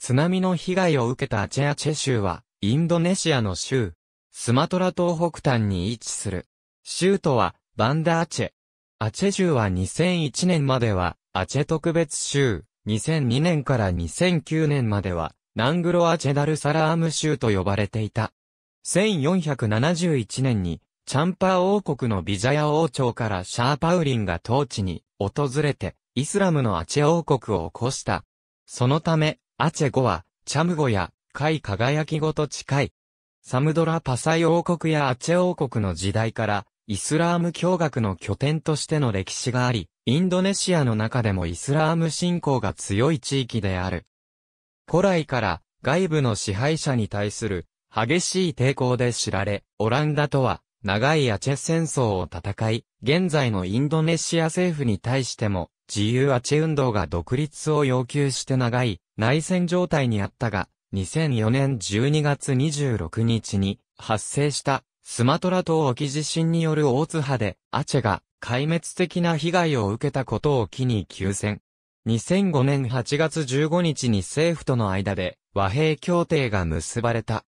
津波の被害を受けたアチェアチェ州は、インドネシアの州、スマトラ島北端に位置する。州都は、バンダーチェ。アチェ州は2001年までは、アチェ特別州、2002年から2009年までは、ナングロアチェダルサラーム州と呼ばれていた。1471年に、チャンパー王国のビジャヤ王朝からシャーパウリンが統治に訪れて、イスラムのアチェ王国を起こした。そのため、アチェ語は、チャム語や、海輝き語と近い。サムドラパサイ王国やアチェ王国の時代から、イスラーム教学の拠点としての歴史があり、インドネシアの中でもイスラーム信仰が強い地域である。古来から外部の支配者に対する激しい抵抗で知られ、オランダとは長いアチェ戦争を戦い、現在のインドネシア政府に対しても自由アチェ運動が独立を要求して長い内戦状態にあったが、2004年12月26日に発生したスマトラ島沖地震による大津波でアチェが壊滅的な被害を受けたことを機に休戦。2005年8月15日に政府との間で和平協定が結ばれた。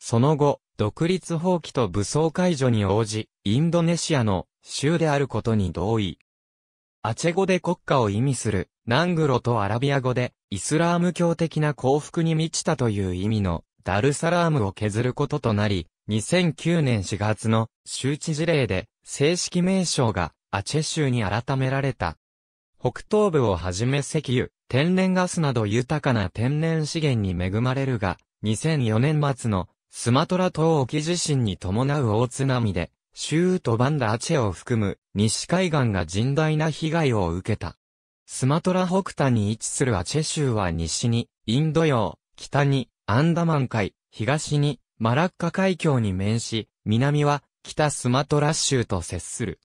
その後、独立放棄と武装解除に応じ、インドネシアの州であることに同意。アチェ語で国家を意味する、ナングロとアラビア語で、イスラーム教的な幸福に満ちたという意味の、ダルサラームを削ることとなり、2009年4月の周知事例で、正式名称が、アチェ州に改められた。北東部をはじめ石油、天然ガスなど豊かな天然資源に恵まれるが、2004年末のスマトラ島沖地震に伴う大津波で州都バンダアチェを含む西海岸が甚大な被害を受けた。スマトラ北端に位置するアチェ州は西にインド洋、北にアンダマン海、東にマラッカ海峡に面し、南は北スマトラ州と接する。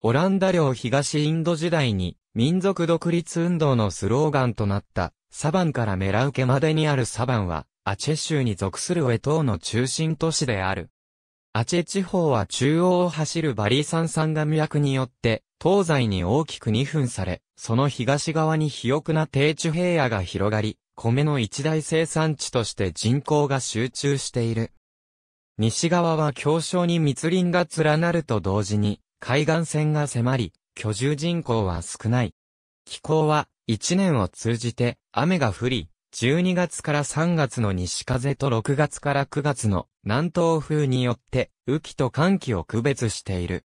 オランダ領東インド時代に民族独立運動のスローガンとなったサバンからメラウケまでにあるサバンはアチェ州に属するウェ島の中心都市である。アチェ地方は中央を走るバリー山山が役によって、東西に大きく2分され、その東側に肥沃な低地平野が広がり、米の一大生産地として人口が集中している。西側は強小に密林が連なると同時に、海岸線が迫り、居住人口は少ない。気候は、一年を通じて、雨が降り、12月から3月の西風と6月から9月の南東風によって、雨季と寒季を区別している。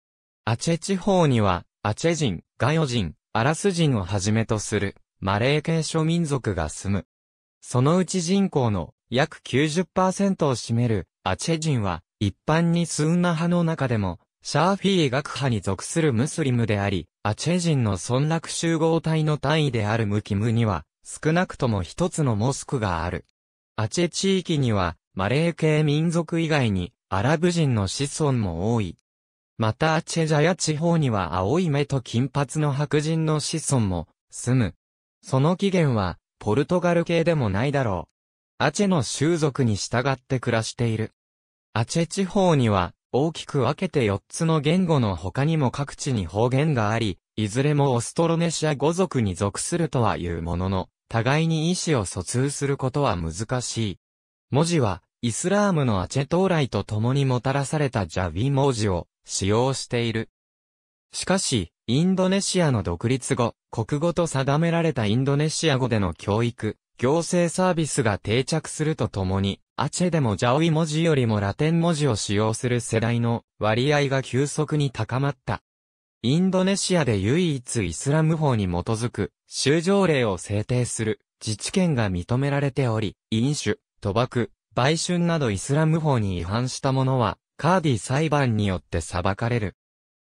アチェ地方には、アチェ人、ガヨ人、アラス人をはじめとする、マレー系諸民族が住む。そのうち人口の約90%を占めるアチェ人は、一般にスンナ派の中でも、シャーフィー学派に属するムスリムであり、アチェ人の村落集合体の単位であるムキムには、少なくとも一つのモスクがある。アチェ地域には、マレー系民族以外に、アラブ人の子孫も多い。またアチェジャヤ地方には青い目と金髪の白人の子孫も住む。その起源は、ポルトガル系でもないだろう。アチェの習俗に従って暮らしている。アチェ地方には、大きく分けて4つの言語の他にも各地に方言があり、いずれもオストロネシア語族に属するとは言うものの、互いに意思を疎通することは難しい。文字は、イスラームのアチェ到来と共にもたらされたジャウィ文字を使用している。しかし、インドネシアの独立後、国語と定められたインドネシア語での教育、行政サービスが定着するとともに、アチェでもジャオイ文字よりもラテン文字を使用する世代の割合が急速に高まった。インドネシアで唯一イスラム法に基づく、州条例を制定する、自治権が認められており、飲酒、賭博、売春などイスラム法に違反した者は、カーディ裁判によって裁かれる。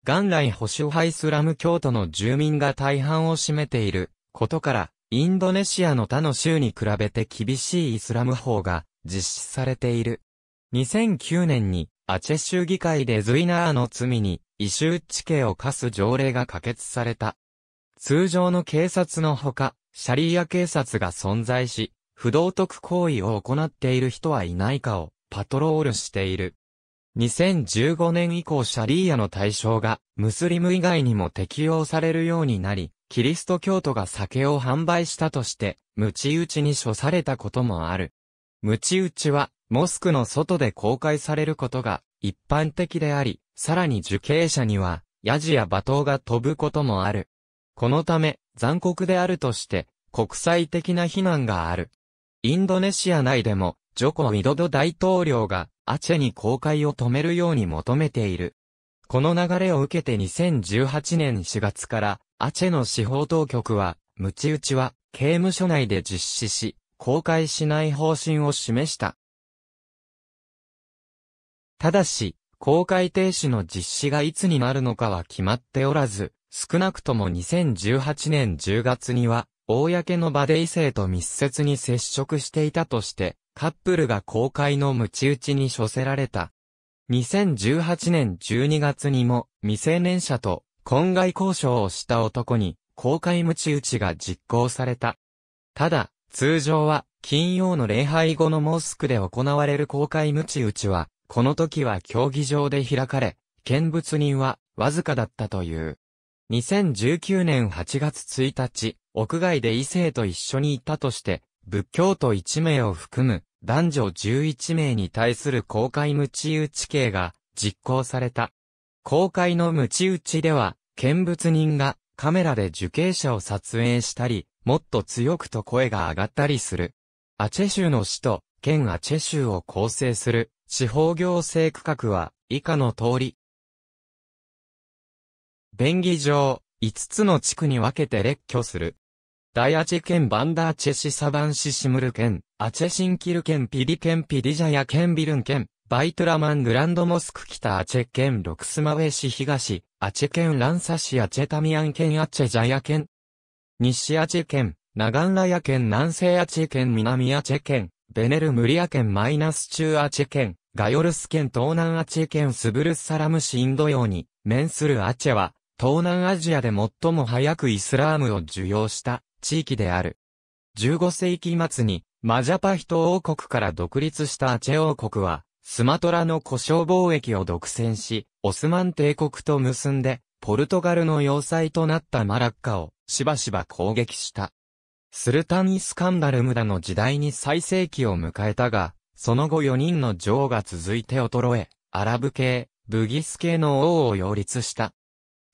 元来保守派イスラム教徒の住民が大半を占めていることから、インドネシアの他の州に比べて厳しいイスラム法が実施されている。2009年にアチェ州議会でズイナーの罪に異臭地形を課す条例が可決された。通常の警察のほか、シャリーア警察が存在し、不道徳行為を行っている人はいないかをパトロールしている。2015年以降シャリーアの対象がムスリム以外にも適用されるようになり、キリスト教徒が酒を販売したとして、ムチ打ちに処されたこともある。ムチ打ちは、モスクの外で公開されることが一般的であり、さらに受刑者には、ヤジや罵倒が飛ぶこともある。このため、残酷であるとして、国際的な非難がある。インドネシア内でも、ジョコ・ウィドド大統領が、アチェに公開を止めるように求めている。この流れを受けて2018年4月から、アチェの司法当局は、ムチ打ちは、刑務所内で実施し、公開しない方針を示した。ただし、公開停止の実施がいつになるのかは決まっておらず、少なくとも2018年10月には、公の場で異性と密接に接触していたとして、カップルが公開の鞭打ちに処せられた。2018年12月にも、未成年者と婚外交渉をした男に、公開鞭打ちが実行された。ただ、通常は、金曜の礼拝後のモスクで行われる公開鞭打ちは、この時は競技場で開かれ、見物人はわずかだったという。2019年8月1日、屋外で異性と一緒にいたとして、仏教徒1名を含む男女11名に対する公開無知打ち刑が実行された。公開の無知打ちでは、見物人がカメラで受刑者を撮影したり、もっと強くと声が上がったりする。アチェ州の市と県アチェ州を構成する地方行政区画は、以下の通り。便宜上、5つの地区に分けて列挙する。ダイアチ県バンダーチェシサバンシシムル県、アチェシンキル県ピリ県ピリジャヤ県ビルン県、バイトラマングランドモスク北アチェ県ロクスマウェ市東、アチェ県ランサ市アチェタミアン県アチェジャヤ県、西アチェ県、ナガンラヤ県南西アチェ県南アチェ県、ベネルムリア県マイナス中アチェ県、ガヨルス県東南アチェ県スブルッサラム市インド洋に面するアチェは、東南アジアで最も早くイスラームを受容した地域である。15世紀末にマジャパヒト王国から独立したアチェ王国は、スマトラの故障貿易を独占し、オスマン帝国と結んで、ポルトガルの要塞となったマラッカをしばしば攻撃した。スルタン・イスカンダルムダの時代に最盛期を迎えたが、その後4人の女王が続いて衰え、アラブ系、ブギス系の王を擁立した。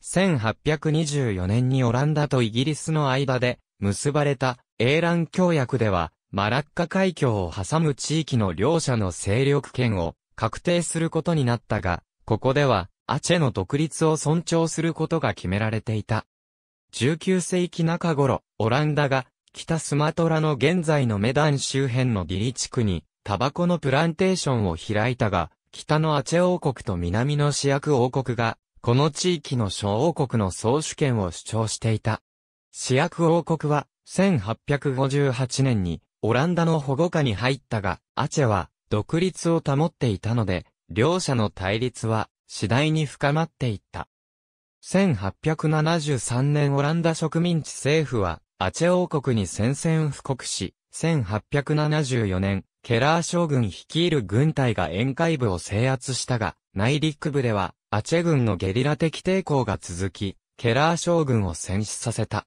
1824年にオランダとイギリスの間で結ばれた英蘭協約では、マラッカ海峡を挟む地域の両者の勢力圏を確定することになったが、ここではアチェの独立を尊重することが決められていた。19世紀中頃、オランダが北スマトラの現在のメダン周辺のディリ地区にタバコのプランテーションを開いたが、北のアチェ王国と南のシアク王国が、この地域の小王国の総主権を主張していた。シアク王国は、1858年に、オランダの保護下に入ったが、アチェは、独立を保っていたので、両者の対立は、次第に深まっていった。1873年オランダ植民地政府は、アチェ王国に宣戦布告し、1874年、ケラー将軍率いる軍隊が沿海部を制圧したが、内陸部では、アチェ軍のゲリラ的抵抗が続き、ケラー将軍を戦死させた。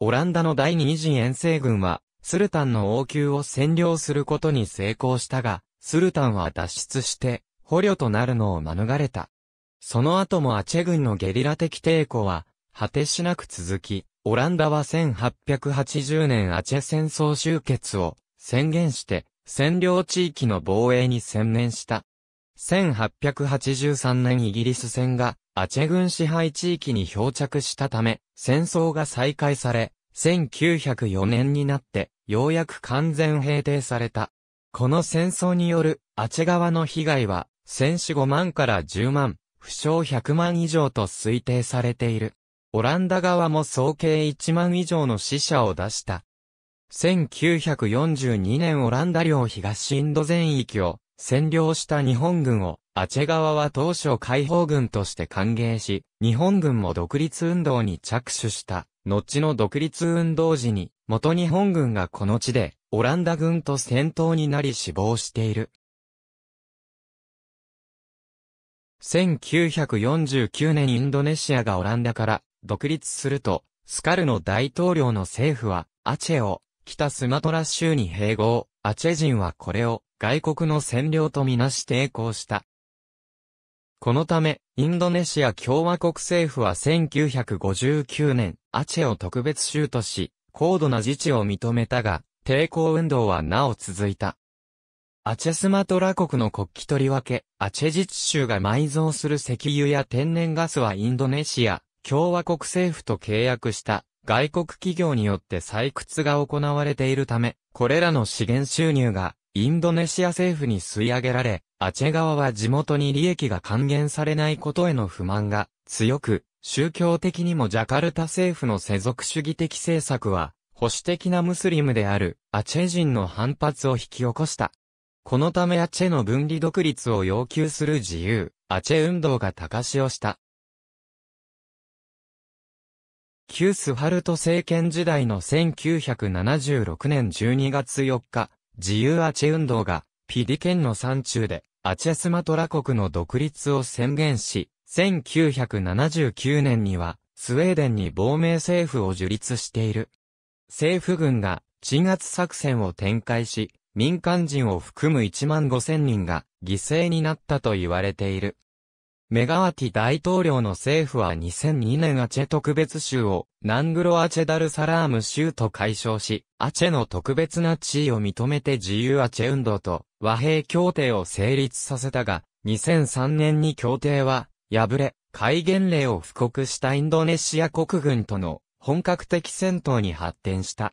オランダの第二次遠征軍は、スルタンの王宮を占領することに成功したが、スルタンは脱出して、捕虜となるのを免れた。その後もアチェ軍のゲリラ的抵抗は、果てしなく続き、オランダは1880年アチェ戦争終結を宣言して、占領地域の防衛に専念した。1883年イギリス戦がアチェ軍支配地域に漂着したため、戦争が再開され、1904年になって、ようやく完全平定された。この戦争によるアチェ側の被害は、戦死5万から10万、負傷100万以上と推定されている。オランダ側も総計1万以上の死者を出した。1942年オランダ領東インド全域を占領した日本軍を、アチェ側は当初解放軍として歓迎し、日本軍も独立運動に着手した。後の独立運動時に、元日本軍がこの地で、オランダ軍と戦闘になり死亡している。1949年インドネシアがオランダから独立すると、スカルの大統領の政府は、アチェを北スマトラ州に併合、アチェ人はこれを外国の占領とみなし抵抗した。このため、インドネシア共和国政府は1959年、アチェを特別州とし、高度な自治を認めたが、抵抗運動はなお続いた。アチェスマトラ国の国旗取り分け、アチェ自治州が埋蔵する石油や天然ガスはインドネシア、共和国政府と契約した外国企業によって採掘が行われているため、これらの資源収入がインドネシア政府に吸い上げられ、アチェ側は地元に利益が還元されないことへの不満が強く、宗教的にもジャカルタ政府の世俗主義的政策は、保守的なムスリムであるアチェ人の反発を引き起こした。このためアチェの分離独立を要求する自由、アチェ運動が高しをした。旧スハルト政権時代の1976年12月4日、自由アチェ運動が、ピディ県の山中で、アチェスマトラ国の独立を宣言し、1979年には、スウェーデンに亡命政府を樹立している。政府軍が、鎮圧作戦を展開し、民間人を含む1万5千人が犠牲になったと言われている。メガワティ大統領の政府は2002年アチェ特別州をナングロアチェダルサラーム州と解消し、アチェの特別な地位を認めて自由アチェ運動と和平協定を成立させたが、2003年に協定は敗れ、戒厳令を布告したインドネシア国軍との本格的戦闘に発展した。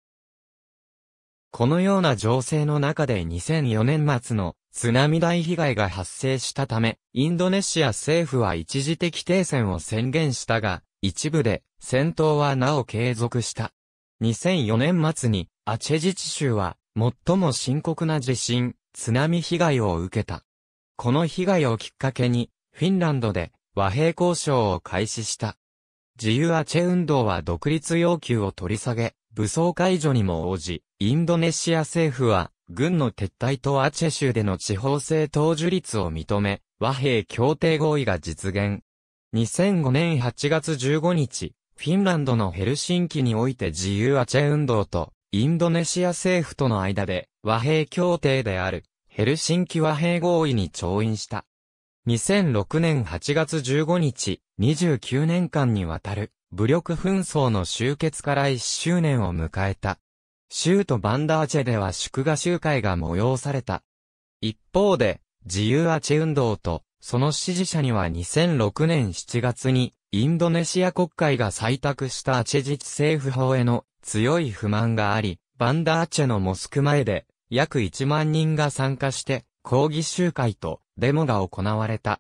このような情勢の中で2004年末の津波大被害が発生したため、インドネシア政府は一時的停戦を宣言したが、一部で戦闘はなお継続した。2004年末にアチェ自治州は最も深刻な地震、津波被害を受けた。この被害をきっかけに、フィンランドで和平交渉を開始した。自由アチェ運動は独立要求を取り下げ、武装解除にも応じ、インドネシア政府は軍の撤退とアチェ州での地方政党樹立を認め、和平協定合意が実現。2005年8月15日、フィンランドのヘルシンキにおいて自由アチェ運動と、インドネシア政府との間で、和平協定である、ヘルシンキ和平合意に調印した。2006年8月15日、29年間にわたる、武力紛争の終結から1周年を迎えた。州都バンダーチェでは祝賀集会が催された。一方で、自由アチェ運動と、その支持者には2006年7月に、インドネシア国会が採択したアチェ自治政府法への強い不満があり、バンダーチェのモスク前で、約1万人が参加して、抗議集会とデモが行われた。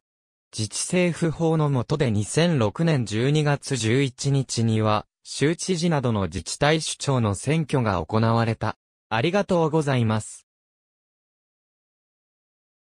自治政府法の下で2006年12月11日には、州知事などの自治体首長の選挙が行われた。ありがとうございます。